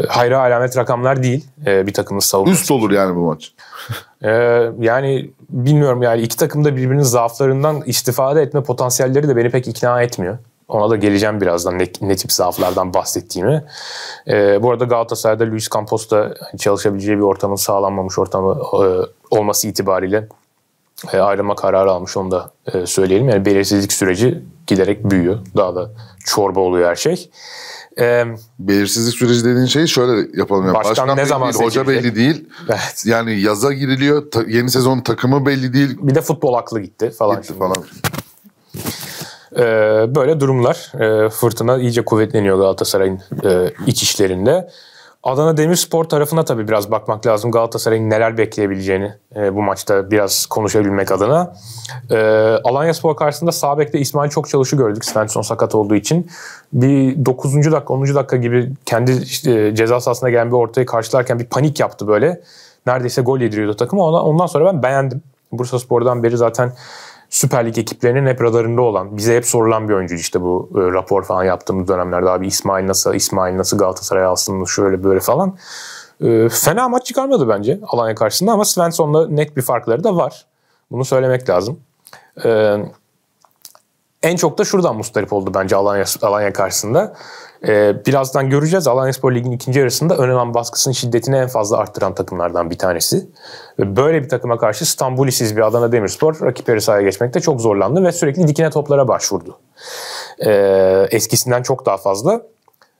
hayra alamet rakamlar değil e, bir takımın savunması. Üst olur yani bu maç. e, yani bilmiyorum yani iki takım da birbirinin zaaflarından istifade etme potansiyelleri de beni pek ikna etmiyor. Ona da geleceğim birazdan ne, ne tip zaaflardan bahsettiğimi. E, bu arada Galatasaray'da Luis Campos da çalışabileceği bir ortamın sağlanmamış ortamı e, olması itibariyle e, ayrılma kararı almış onu da e, söyleyelim. Yani belirsizlik süreci giderek büyüyor. Daha da çorba oluyor her şey. E, Belirsizlik süreci dediğin şey şöyle yapalım. Yani. Başkan, başkan ne zaman değil, hoca belli değil. Evet. Yani yaza giriliyor. Ta, yeni sezon takımı belli değil. Bir de futbol aklı gitti falan. Gitti falan. E, böyle durumlar. E, fırtına iyice kuvvetleniyor Galatasaray'ın e, iç işlerinde. Adana Demirspor tarafına tabii biraz bakmak lazım. Galatasaray'ın neler bekleyebileceğini e, bu maçta biraz konuşabilmek adına. E, Alanya Spor karşısında sağ İsmail çok çalışı gördük Svensson sakat olduğu için. Bir 9. dakika 10. dakika gibi kendi işte ceza sahasına gelen bir ortayı karşılarken bir panik yaptı böyle. Neredeyse gol yediriyordu takıma. Ondan sonra ben beğendim. Bursa Spor'dan beri zaten Süper Lig ekiplerinin hep radarında olan, bize hep sorulan bir oyuncu işte bu e, rapor falan yaptığımız dönemlerde abi İsmail nasıl, İsmail nasıl Galatasaray alsın şöyle böyle falan. E, fena maç çıkarmadı bence Alanya karşısında ama Svensson'la net bir farkları da var. Bunu söylemek lazım. E, en çok da şuradan mustarip oldu bence Alanya, Alanya karşısında. Ee, birazdan göreceğiz. Alanyaspor Ligi'nin ikinci yarısında önemli baskısının şiddetini en fazla arttıran takımlardan bir tanesi. Ve böyle bir takıma karşı Stambulisiz bir Adana Demirspor rakipleri sahaya geçmekte çok zorlandı ve sürekli dikine toplara başvurdu. Ee, eskisinden çok daha fazla.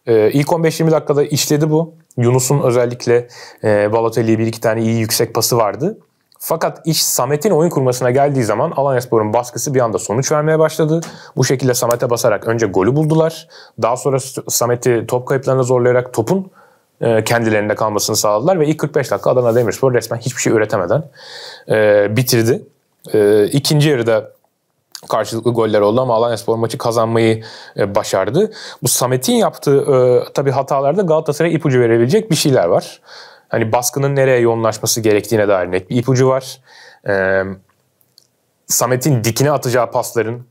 Ee, ilk 15-20 dakikada işledi bu. Yunus'un özellikle e, Balotelli'ye bir iki tane iyi yüksek pası vardı. Fakat iş Samet'in oyun kurmasına geldiği zaman Alanyaspor'un baskısı bir anda sonuç vermeye başladı. Bu şekilde Samet'e basarak önce golü buldular. Daha sonra Samet'i top kayıplarına zorlayarak topun e, kendilerinde kalmasını sağladılar ve ilk 45 dakika Adana Demirspor resmen hiçbir şey üretemeden e, bitirdi. E, ikinci yarıda karşılıklı goller oldu ama Alanyaspor maçı kazanmayı başardı. Bu Samet'in yaptığı tabii hatalarda Galatasaray ipucu verebilecek bir şeyler var hani baskının nereye yoğunlaşması gerektiğine dair net bir ipucu var. Ee, Samet'in dikine atacağı pasların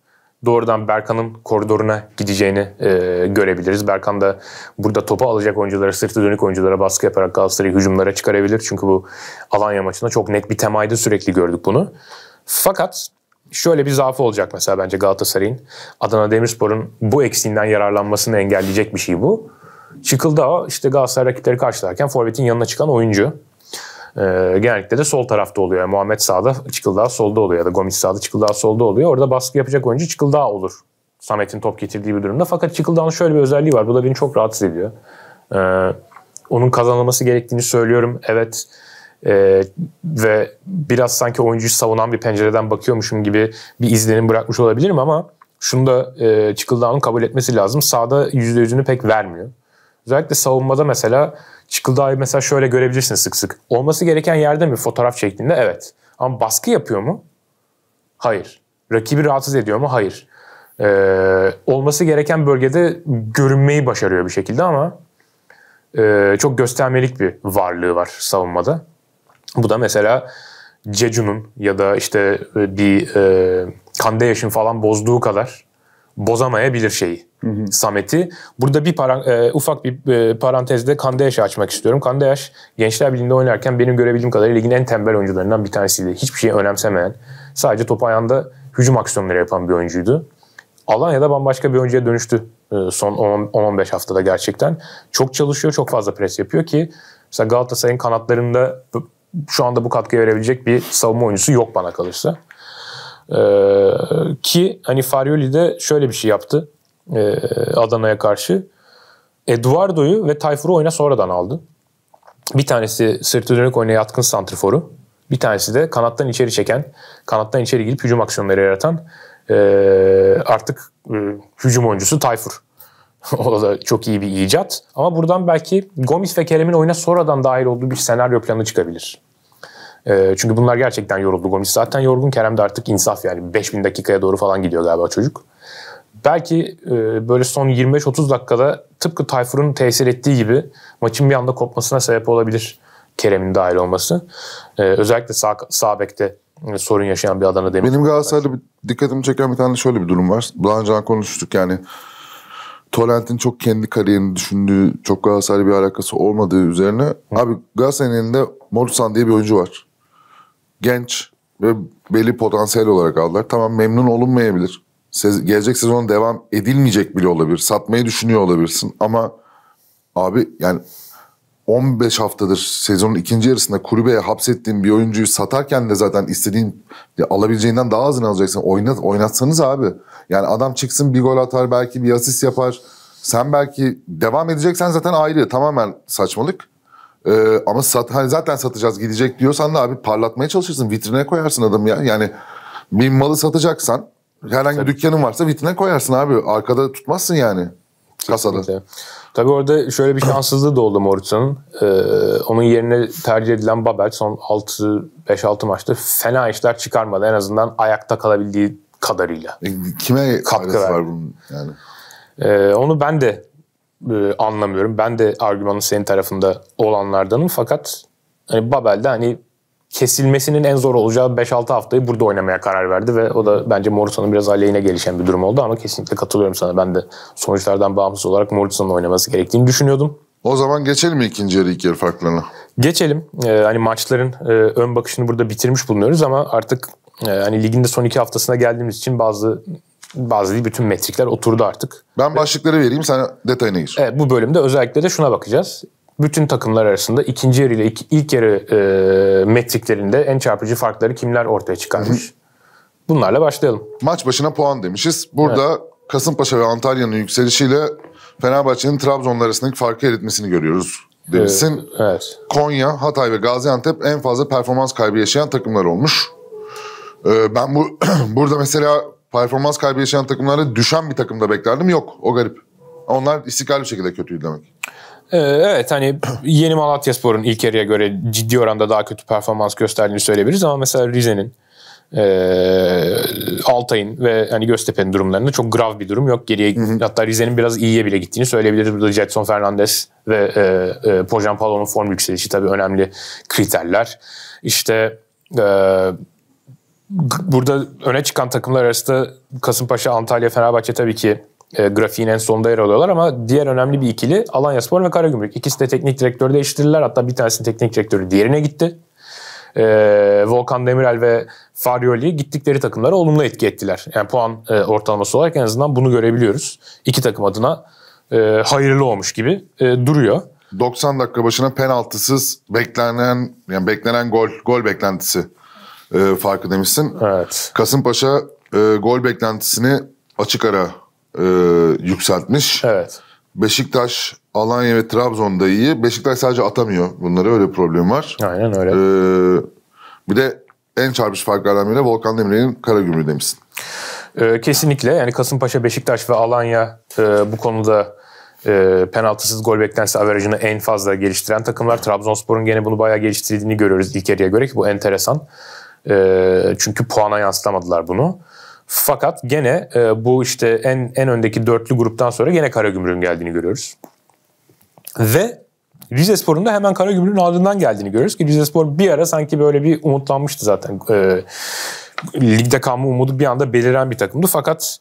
doğrudan Berkan'ın koridoruna gideceğini e, görebiliriz. Berkan da burada topu alacak oyunculara, sırtı dönük oyunculara baskı yaparak Galatasaray'ı hücumlara çıkarabilir. Çünkü bu Alanya maçında çok net bir temaydı sürekli gördük bunu. Fakat şöyle bir zaafı olacak mesela bence Galatasaray'ın. Adana Demirspor'un bu eksiğinden yararlanmasını engelleyecek bir şey bu. Çıkıldao işte Galatasaray rakipleri karşılarken Forvet'in yanına çıkan oyuncu. E, genellikle de sol tarafta oluyor. Yani Muhammed sağda, Çıkıldao solda oluyor. Ya da Gomis sağda, Çıkıldao solda oluyor. Orada baskı yapacak oyuncu Çıkıldao olur. Samet'in top getirdiği bir durumda. Fakat Çıkıldao'nun şöyle bir özelliği var. Bu da beni çok rahatsız ediyor. Ee, onun kazanılması gerektiğini söylüyorum. Evet e, ve biraz sanki oyuncuyu savunan bir pencereden bakıyormuşum gibi bir izlenim bırakmış olabilirim ama şunu da e, Çıkıldao'nun kabul etmesi lazım. Sağda yüzde yüzünü pek vermiyor. Özellikle savunmada mesela Çıkıldağ'ı mesela şöyle görebilirsin sık sık. Olması gereken yerde mi fotoğraf çektiğinde? Evet. Ama baskı yapıyor mu? Hayır. Rakibi rahatsız ediyor mu? Hayır. Ee, olması gereken bölgede görünmeyi başarıyor bir şekilde ama e, çok göstermelik bir varlığı var savunmada. Bu da mesela Cecun'un ya da işte bir e, Kandeyaş'ın falan bozduğu kadar bozamayabilir şeyi. Hı hı. Samet'i. Burada bir para, e, ufak bir e, parantezde Kandeyaş'ı açmak istiyorum. Kandeyaş Gençler bilinde oynarken benim görebildiğim kadarıyla ligin en tembel oyuncularından bir tanesiydi. Hiçbir şeyi önemsemeyen, sadece top ayağında hücum aksiyonları yapan bir oyuncuydu. Alanya'da bambaşka bir oyuncuya dönüştü e, son 10-15 haftada gerçekten. Çok çalışıyor, çok fazla pres yapıyor ki mesela Galatasaray'ın kanatlarında şu anda bu katkı verebilecek bir savunma oyuncusu yok bana kalırsa. Ee, ki hani Farioli de şöyle bir şey yaptı e, Adana'ya karşı. Eduardo'yu ve Tayfur'u oyuna sonradan aldı. Bir tanesi sırtı dönük oyuna yatkın santriforu. Bir tanesi de kanattan içeri çeken, kanattan içeri girip hücum aksiyonları yaratan e, artık e, hücum oyuncusu Tayfur. o da çok iyi bir icat. Ama buradan belki Gomis ve Kerem'in oyuna sonradan dahil olduğu bir senaryo planı çıkabilir. E, çünkü bunlar gerçekten yoruldu. Gomis zaten yorgun. Kerem de artık insaf yani 5000 dakikaya doğru falan gidiyor galiba çocuk. Belki e, böyle son 25-30 dakikada tıpkı Tayfur'un tesir ettiği gibi maçın bir anda kopmasına sebep olabilir Kerem'in dahil olması. E, özellikle sağ, sağ bekte e, sorun yaşayan bir Adana Demir. Benim Galatasaray'da bir, dikkatimi çeken bir tane şöyle bir durum var. Daha önce konuştuk yani Tolentin çok kendi kariyerini düşündüğü, çok Galatasaray'la bir alakası olmadığı üzerine. Hı. Abi Galatasaray'ın elinde Morusan diye bir oyuncu var genç ve belli potansiyel olarak aldılar. Tamam memnun olunmayabilir. Sez, gelecek sezon devam edilmeyecek bile olabilir. Satmayı düşünüyor olabilirsin ama abi yani 15 haftadır sezonun ikinci yarısında kulübeye hapsettiğin bir oyuncuyu satarken de zaten istediğin ya alabileceğinden daha azını alacaksın. Oynat, oynatsanız abi. Yani adam çıksın bir gol atar belki bir asist yapar. Sen belki devam edeceksen zaten ayrı tamamen saçmalık. Ee, ama sat, hani zaten satacağız gidecek diyorsan da abi parlatmaya çalışırsın. Vitrine koyarsın adam ya. Yani bir malı satacaksan herhangi bir dükkanın varsa vitrine koyarsın abi. Arkada tutmazsın yani kasada. Tabii orada şöyle bir şanssızlığı da oldu Morutsa'nın. Ee, onun yerine tercih edilen Babel son 5-6 maçta fena işler çıkarmadı. En azından ayakta kalabildiği kadarıyla. E, kime katkı var bunun yani? Ee, onu ben de e, anlamıyorum. Ben de argümanın senin tarafında olanlardanım fakat hani Babel'de hani kesilmesinin en zor olacağı 5-6 haftayı burada oynamaya karar verdi ve o da bence Morrison'un biraz aleyhine gelişen bir durum oldu ama kesinlikle katılıyorum sana. Ben de sonuçlardan bağımsız olarak Morrison'un oynaması gerektiğini düşünüyordum. O zaman geçelim ikinci yarı ilk yarı farklarına. Geçelim. Ee, hani maçların e, ön bakışını burada bitirmiş bulunuyoruz ama artık e, hani ligin de son iki haftasına geldiğimiz için bazı bazı değil bütün metrikler oturdu artık. Ben başlıkları vereyim sen detayına gir. Evet bu bölümde özellikle de şuna bakacağız. Bütün takımlar arasında ikinci yarı ile ilk, ilk yarı e, metriklerinde en çarpıcı farkları kimler ortaya çıkarmış? Bunlarla başlayalım. Maç başına puan demişiz. Burada evet. Kasımpaşa ve Antalya'nın yükselişiyle Fenerbahçe'nin Trabzonlar arasındaki farkı eritmesini görüyoruz demişsin. Ee, evet. Konya, Hatay ve Gaziantep en fazla performans kaybı yaşayan takımlar olmuş. Ee, ben bu burada mesela performans kaybı yaşayan takımlarda düşen bir takımda beklerdim. Yok o garip. Onlar istikrarlı şekilde kötüydü demek. Ee, evet hani yeni Malatyaspor'un ilk yarıya göre ciddi oranda daha kötü performans gösterdiğini söyleyebiliriz ama mesela Rize'nin e, Altay'ın ve hani Göztepe'nin durumlarında çok grav bir durum yok. Geriye hı hı. hatta Rize'nin biraz iyiye bile gittiğini söyleyebiliriz. Burada Jetson Fernandez ve e, e, Pojan Palo'nun form yükselişi tabii önemli kriterler. İşte e, burada öne çıkan takımlar arasında Kasımpaşa, Antalya, Fenerbahçe tabii ki e, grafiğin en sonunda yer alıyorlar ama diğer önemli bir ikili Alanya Spor ve Karagümrük. İkisi de teknik direktörü değiştirdiler. Hatta bir tanesinin teknik direktörü diğerine gitti. E, Volkan Demirel ve Farioli gittikleri takımlara olumlu etki ettiler. Yani puan e, ortalaması olarak en azından bunu görebiliyoruz. İki takım adına e, hayırlı olmuş gibi e, duruyor. 90 dakika başına penaltısız beklenen yani beklenen gol gol beklentisi e, farkı demişsin. Evet. Kasımpaşa e, gol beklentisini açık ara e, yükseltmiş. Evet. Beşiktaş, Alanya ve Trabzon'da iyi. Beşiktaş sadece atamıyor. Bunlara öyle bir problem var. Aynen öyle. Ee, bir de en çarpış farklardan biri Volkan Demirel'in Karagümrük demişsin. Ee, kesinlikle. Yani Kasımpaşa, Beşiktaş ve Alanya e, bu konuda e, penaltısız gol beklentisi averajını en fazla geliştiren takımlar. Trabzonspor'un gene bunu bayağı geliştirdiğini görüyoruz ilk yarıya göre ki bu enteresan. E, çünkü puana yansıtamadılar bunu. Fakat gene e, bu işte en en öndeki dörtlü gruptan sonra gene Karagümrük'ün geldiğini görüyoruz. Ve Rize Spor'un da hemen Karagümrük'ün ardından geldiğini görüyoruz ki Rize Spor bir ara sanki böyle bir umutlanmıştı zaten. E, ligde kalma umudu bir anda beliren bir takımdı fakat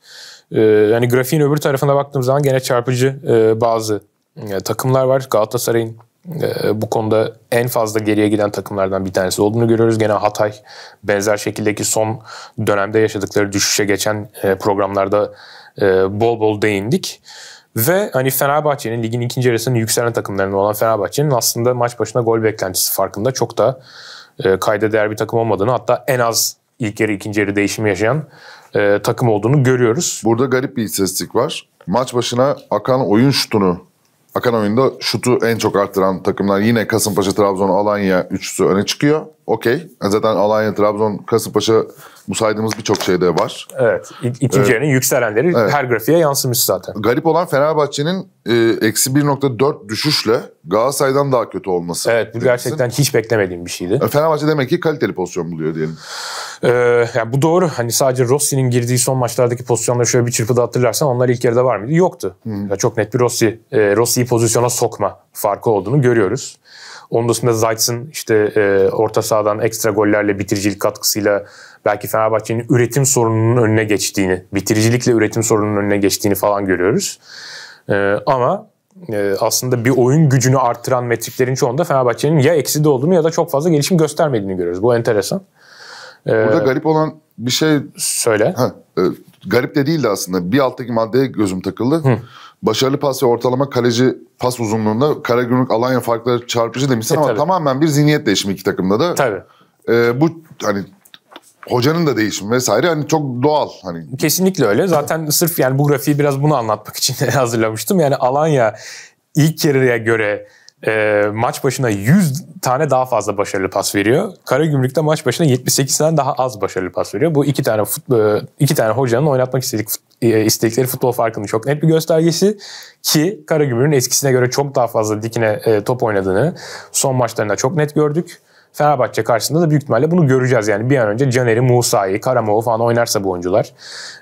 e, yani grafiğin öbür tarafına baktığım zaman gene çarpıcı e, bazı e, takımlar var. Galatasaray'ın ee, bu konuda en fazla geriye giden takımlardan bir tanesi olduğunu görüyoruz. Gene Hatay benzer şekildeki son dönemde yaşadıkları düşüşe geçen e, programlarda e, bol bol değindik. Ve hani Fenerbahçe'nin ligin ikinci yarısının yükselen takımlarından olan Fenerbahçe'nin aslında maç başına gol beklentisi farkında çok da e, kayda değer bir takım olmadığını hatta en az ilk yarı ikinci yarı değişimi yaşayan takım olduğunu görüyoruz. Burada garip bir istatistik var. Maç başına akan oyun şutunu Akan oyunda şutu en çok arttıran takımlar yine Kasımpaşa, Trabzon, Alanya üçlüsü öne çıkıyor. Okey. Zaten Alanya, Trabzon, Kasımpaşa bu saydığımız birçok şeyde var. Evet. İkincinin ee, yükselenleri evet. her grafiğe yansımış zaten. Garip olan Fenerbahçe'nin e, eksi 1.4 düşüşle Galatasaray'dan daha kötü olması. Evet bu gerçekten hiç beklemediğim bir şeydi. E, Fenerbahçe demek ki kaliteli pozisyon buluyor diyelim. Ee, yani bu doğru. Hani sadece Rossi'nin girdiği son maçlardaki pozisyonları şöyle bir çırpıda hatırlarsan onlar ilk yarıda var mıydı? Yoktu. Hmm. Yani çok net bir Rossi, e, Rossi'yi pozisyona sokma farkı olduğunu görüyoruz. Onun dışında Zayt'sın işte e, orta sahadan ekstra gollerle bitiricilik katkısıyla belki Fenerbahçe'nin üretim sorununun önüne geçtiğini, bitiricilikle üretim sorununun önüne geçtiğini falan görüyoruz. Ee, ama e, aslında bir oyun gücünü arttıran metriklerin çoğunda Fenerbahçe'nin ya eksi de olduğunu ya da çok fazla gelişim göstermediğini görüyoruz. Bu enteresan. Ee, Burada garip olan bir şey... Söyle. Ha, e, garip de değildi aslında. Bir alttaki maddeye gözüm takıldı. Hı. Başarılı pas ve ortalama kaleci pas uzunluğunda Karagümrük Alanya farkları çarpıcı demişsin e, ama tabii. tamamen bir zihniyet değişimi iki takımda da. Tabii. E, bu hani hocanın da değişimi vesaire hani çok doğal hani. Kesinlikle öyle. Zaten sırf yani bu grafiği biraz bunu anlatmak için hazırlamıştım. Yani Alanya ilk kereye göre e, maç başına 100 tane daha fazla başarılı pas veriyor. Karagümrük'te maç başına 78 tane daha az başarılı pas veriyor. Bu iki tane futbol, e, iki tane hocanın oynatmak istedik e, istedikleri futbol farkının çok net bir göstergesi ki Karagümrük'ün eskisine göre çok daha fazla dikine e, top oynadığını son maçlarında çok net gördük. Fenerbahçe karşısında da büyük ihtimalle bunu göreceğiz. Yani bir an önce Caner'i, Musa'yı, Karamov'u falan oynarsa bu oyuncular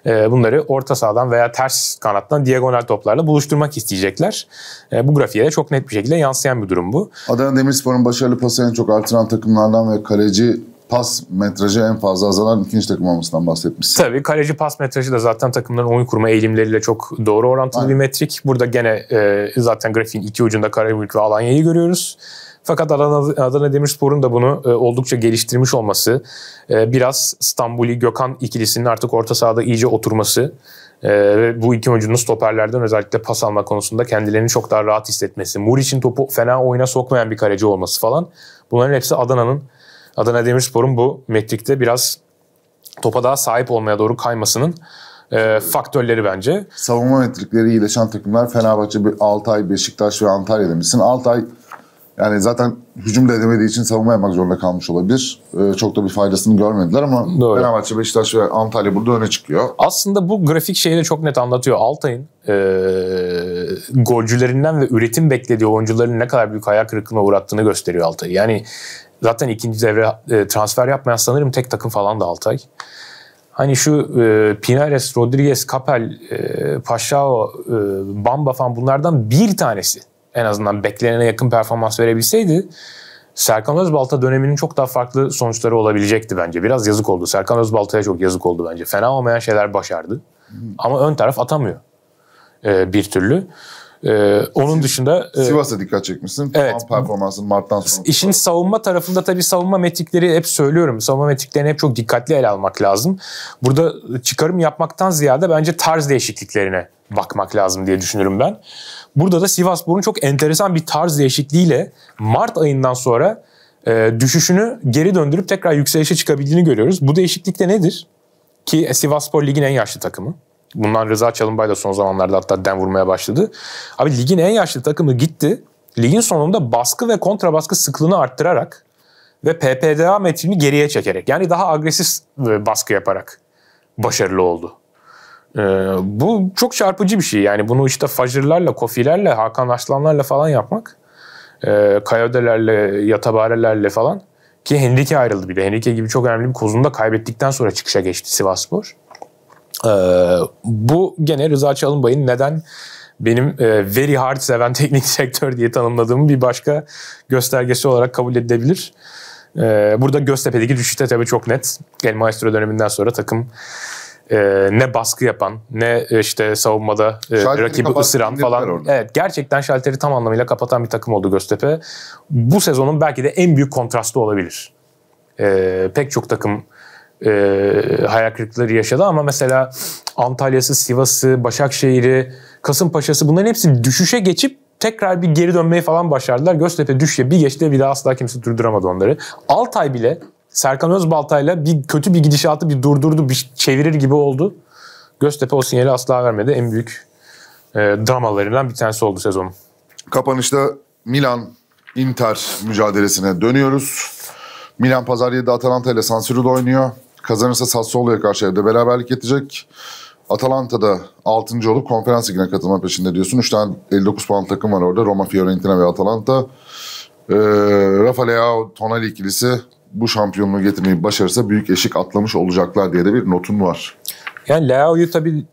e, bunları orta sahadan veya ters kanattan diagonal toplarla buluşturmak isteyecekler. E, bu grafiğe de çok net bir şekilde yansıyan bir durum bu. Adana Demirspor'un başarılı pası çok artıran takımlardan ve kaleci pas metrajı en fazla azalan ikinci takım olmasından bahsetmişsin. Tabii kaleci pas metrajı da zaten takımların oyun kurma eğilimleriyle çok doğru orantılı Aynen. bir metrik. Burada gene e, zaten grafiğin iki ucunda Karabük ve Alanya'yı görüyoruz. Fakat Adana, Demirspor'un da bunu e, oldukça geliştirmiş olması, e, biraz Stambuli Gökhan ikilisinin artık orta sahada iyice oturması e, ve bu iki oyuncunun stoperlerden özellikle pas alma konusunda kendilerini çok daha rahat hissetmesi, Mur için topu fena oyuna sokmayan bir kaleci olması falan. Bunların hepsi Adana'nın, Adana Demirspor'un bu metrikte biraz topa daha sahip olmaya doğru kaymasının e, faktörleri bence. Savunma metrikleri iyileşen takımlar Fenerbahçe, Altay, Beşiktaş ve Antalya demişsin. Altay yani zaten hücum da edemediği için savunma yapmak zorunda kalmış olabilir. Ee, çok da bir faydasını görmediler ama Doğru. Fenerbahçe, Beşiktaş ve Antalya burada öne çıkıyor. Aslında bu grafik şeyi de çok net anlatıyor. Altay'ın e, golcülerinden ve üretim beklediği oyuncuların ne kadar büyük ayak kırıklığına uğrattığını gösteriyor Altay. Yani zaten ikinci devre e, transfer yapmayan sanırım tek takım falan da Altay. Hani şu e, Pinares, Rodriguez, Kapel, e, Paşao, e, Bamba falan bunlardan bir tanesi en azından beklenene yakın performans verebilseydi Serkan Özbalta döneminin çok daha farklı sonuçları olabilecekti bence. Biraz yazık oldu. Serkan Özbalta'ya çok yazık oldu bence. Fena olmayan şeyler başardı. Hmm. Ama ön taraf atamıyor ee, bir türlü. Ee, onun dışında... E, Sivas'a dikkat çekmişsin. Evet. performansın Mart'tan sonra. İşin savunma tarafında tabii savunma metrikleri hep söylüyorum. Savunma metriklerini hep çok dikkatli ele almak lazım. Burada çıkarım yapmaktan ziyade bence tarz değişikliklerine bakmak lazım diye düşünürüm ben. Burada da Sivasspor'un çok enteresan bir tarz değişikliğiyle Mart ayından sonra e, düşüşünü geri döndürüp tekrar yükselişe çıkabildiğini görüyoruz. Bu değişiklikte de nedir? Ki e, Sivasspor ligin en yaşlı takımı. Bundan Rıza Çalınbay da son zamanlarda hatta den vurmaya başladı. Abi ligin en yaşlı takımı gitti. Ligin sonunda baskı ve kontra baskı sıklığını arttırarak ve PPDA metrini geriye çekerek yani daha agresif e, baskı yaparak başarılı oldu. Ee, bu çok çarpıcı bir şey. Yani bunu işte Fajırlarla, Kofilerle, Hakan Aslanlarla falan yapmak. E, Kayodelerle, Yatabarelerle falan. Ki Henrique ayrıldı bile de. Henrique gibi çok önemli bir kozunu da kaybettikten sonra çıkışa geçti Sivaspor. Ee, bu gene Rıza Çalınbay'ın neden benim e, very hard seven teknik sektör diye tanımladığım bir başka göstergesi olarak kabul edilebilir. Ee, burada Göztepe'deki düşüşte tabii çok net. El Maestro döneminden sonra takım e, ne baskı yapan ne e, işte savunmada e, rakibi ısıran falan. Orada. Evet gerçekten şalteri tam anlamıyla kapatan bir takım oldu Göztepe. Bu sezonun belki de en büyük kontrastı olabilir. E, pek çok takım e, hayal kırıklıkları yaşadı ama mesela Antalya'sı, Sivas'ı, Başakşehir'i, Kasımpaşa'sı bunların hepsi düşüşe geçip tekrar bir geri dönmeyi falan başardılar. Göztepe düşüşe bir geçti bir daha asla kimse durduramadı onları. Altay bile Serkan Özbaltay'la bir kötü bir gidişatı bir durdurdu, bir çevirir gibi oldu. Göztepe o sinyali asla vermedi. En büyük e, dramalarından bir tanesi oldu sezonun. Kapanışta Milan Inter mücadelesine dönüyoruz. Milan pazar 7'de Atalanta ile San oynuyor. Kazanırsa Sassuolo'ya karşı evde beraberlik getirecek. Atalanta'da 6. olup konferans ligine katılma peşinde diyorsun. 3 tane 59 puan takım var orada. Roma, Fiorentina ve Atalanta. Ee, Rafa Leao Tonali ikilisi bu şampiyonluğu getirmeyi başarırsa büyük eşik atlamış olacaklar diye de bir notun var. Yani Leao'yu tabii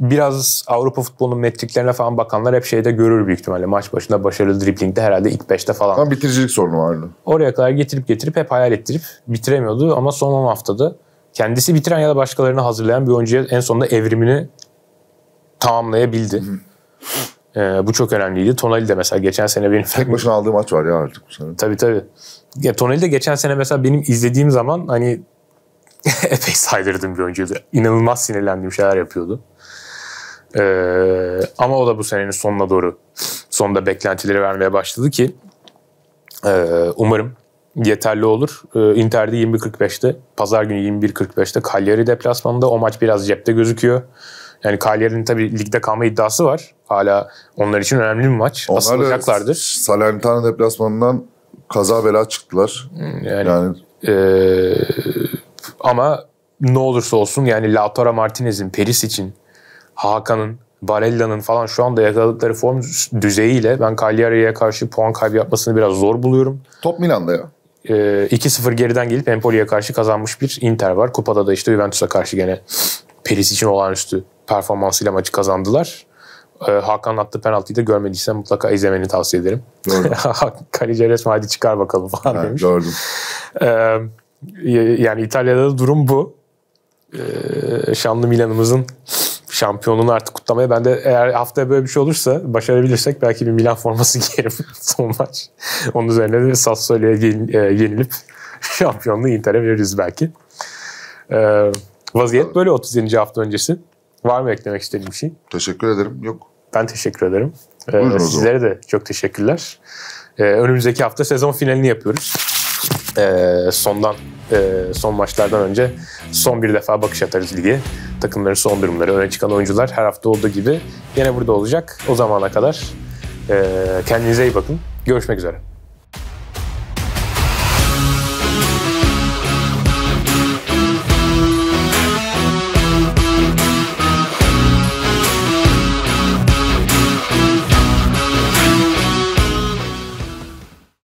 biraz Avrupa futbolunun metriklerine falan bakanlar hep şeyde görür büyük ihtimalle. Maç başında başarılı driblingde herhalde ilk 5'te falan. Ama bitiricilik sorunu vardı. Oraya kadar getirip getirip hep hayal ettirip bitiremiyordu ama son 10 haftada kendisi bitiren ya da başkalarını hazırlayan bir oyuncuya en sonunda evrimini tamamlayabildi. Ee, bu çok önemliydi. Tonali de mesela geçen sene benim... Tek başına aldığım maç var ya artık bu sene. Tabii tabii. Ya Tonelli de geçen sene mesela benim izlediğim zaman hani epey saydırdım bir oyuncuydu. İnanılmaz sinirlendiğim şeyler yapıyordu. Ee, ama o da bu senenin sonuna doğru sonunda beklentileri vermeye başladı ki e, umarım yeterli olur. E, Inter'de 21.45'te, pazar günü 21.45'te Cagliari deplasmanında o maç biraz cepte gözüküyor. Yani Cagliari'nin tabii ligde kalma iddiası var. Hala onlar için önemli bir maç. Onlar Asılacaklardır. Salernitana deplasmanından kaza bela çıktılar. Hmm, yani, yani... E, ama ne olursa olsun yani Lautaro Martinez'in, Peris için, Hakan'ın, Barella'nın falan şu anda yakaladıkları form düzeyiyle ben Cagliari'ye karşı puan kaybı yapmasını biraz zor buluyorum. Top Milan'da ya. E, 2-0 geriden gelip Empoli'ye karşı kazanmış bir Inter var. Kupada da işte Juventus'a karşı gene Peris için olağanüstü performansıyla maçı kazandılar. E, ee, Hakan attığı penaltıyı da görmediysen mutlaka izlemeni tavsiye ederim. Kaleci resmi hadi çıkar bakalım falan ha, demiş. Gördüm. E, yani İtalya'da da durum bu. E, şanlı Milan'ımızın şampiyonluğunu artık kutlamaya. Ben de eğer haftaya böyle bir şey olursa başarabilirsek belki bir Milan forması giyerim son maç. Onun üzerine de Sassuolo'ya e, yenilip şampiyonluğu Inter'e veririz belki. Ee, vaziyet böyle 37. hafta öncesi. Var mı eklemek istediğim bir şey? Teşekkür ederim. Yok. Ben teşekkür ederim. Ee, Buyurun ee, sizlere de çok teşekkürler. Ee, önümüzdeki hafta sezon finalini yapıyoruz. Ee, sondan, e, son maçlardan önce son bir defa bakış atarız lige. Takımların son durumları, öne çıkan oyuncular her hafta olduğu gibi yine burada olacak. O zamana kadar e, kendinize iyi bakın. Görüşmek üzere.